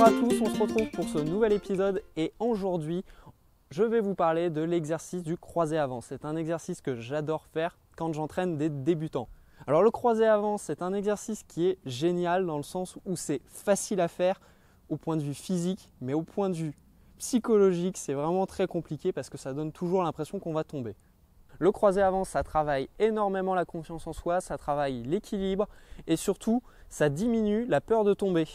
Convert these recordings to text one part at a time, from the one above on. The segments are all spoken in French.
Bonjour à tous, on se retrouve pour ce nouvel épisode et aujourd'hui je vais vous parler de l'exercice du croisé avant. C'est un exercice que j'adore faire quand j'entraîne des débutants. Alors le croisé avant, c'est un exercice qui est génial dans le sens où c'est facile à faire au point de vue physique, mais au point de vue psychologique, c'est vraiment très compliqué parce que ça donne toujours l'impression qu'on va tomber. Le croisé avant, ça travaille énormément la confiance en soi, ça travaille l'équilibre et surtout, ça diminue la peur de tomber.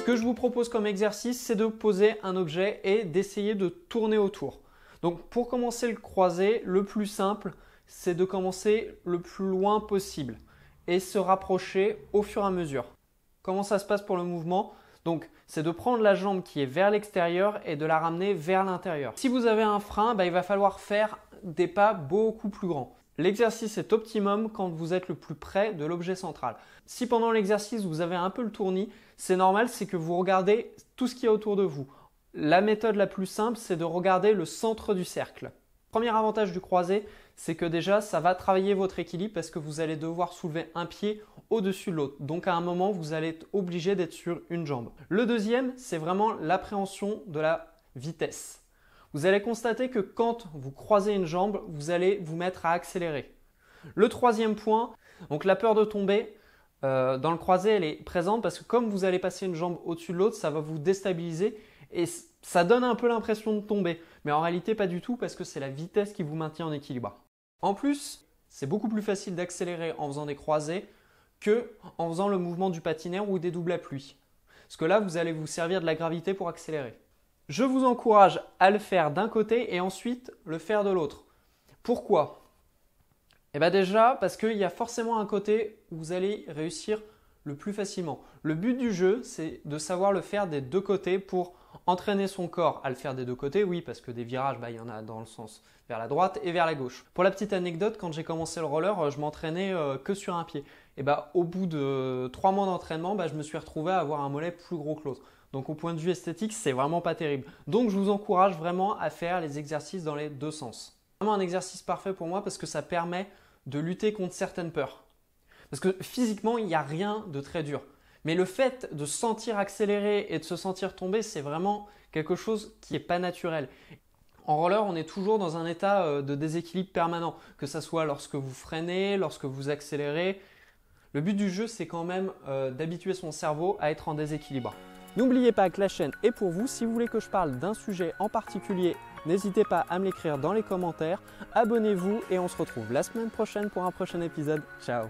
Ce que je vous propose comme exercice, c'est de poser un objet et d'essayer de tourner autour. Donc pour commencer le croisé, le plus simple, c'est de commencer le plus loin possible et se rapprocher au fur et à mesure. Comment ça se passe pour le mouvement donc, c'est de prendre la jambe qui est vers l'extérieur et de la ramener vers l'intérieur. Si vous avez un frein, bah, il va falloir faire des pas beaucoup plus grands. L'exercice est optimum quand vous êtes le plus près de l'objet central. Si pendant l'exercice vous avez un peu le tournis, c'est normal, c'est que vous regardez tout ce qui est autour de vous. La méthode la plus simple, c'est de regarder le centre du cercle. Premier avantage du croisé, c'est que déjà ça va travailler votre équilibre parce que vous allez devoir soulever un pied au-dessus de l'autre. Donc à un moment, vous allez être obligé d'être sur une jambe. Le deuxième, c'est vraiment l'appréhension de la vitesse vous allez constater que quand vous croisez une jambe, vous allez vous mettre à accélérer. Le troisième point, donc la peur de tomber, euh, dans le croisé, elle est présente parce que comme vous allez passer une jambe au-dessus de l'autre, ça va vous déstabiliser et ça donne un peu l'impression de tomber. Mais en réalité, pas du tout parce que c'est la vitesse qui vous maintient en équilibre. En plus, c'est beaucoup plus facile d'accélérer en faisant des croisés que en faisant le mouvement du patinaire ou des doubles à pluie. Parce que là, vous allez vous servir de la gravité pour accélérer. Je vous encourage à le faire d'un côté et ensuite le faire de l'autre. Pourquoi Eh bien déjà parce qu'il y a forcément un côté où vous allez réussir le plus facilement. Le but du jeu, c'est de savoir le faire des deux côtés pour entraîner son corps à le faire des deux côtés, oui, parce que des virages, bah, il y en a dans le sens vers la droite et vers la gauche. Pour la petite anecdote, quand j'ai commencé le roller, euh, je m'entraînais euh, que sur un pied. Et bah, au bout de trois mois d'entraînement, bah, je me suis retrouvé à avoir un mollet plus gros que l'autre. Donc au point de vue esthétique, c'est vraiment pas terrible. Donc je vous encourage vraiment à faire les exercices dans les deux sens. Vraiment un exercice parfait pour moi parce que ça permet de lutter contre certaines peurs. Parce que physiquement, il n'y a rien de très dur. Mais le fait de sentir accélérer et de se sentir tomber, c'est vraiment quelque chose qui n'est pas naturel. En roller, on est toujours dans un état euh, de déséquilibre permanent, que ce soit lorsque vous freinez, lorsque vous accélérez. Le but du jeu, c'est quand même euh, d'habituer son cerveau à être en déséquilibre. N'oubliez pas que la chaîne est pour vous. Si vous voulez que je parle d'un sujet en particulier, n'hésitez pas à me l'écrire dans les commentaires. Abonnez-vous et on se retrouve la semaine prochaine pour un prochain épisode. Ciao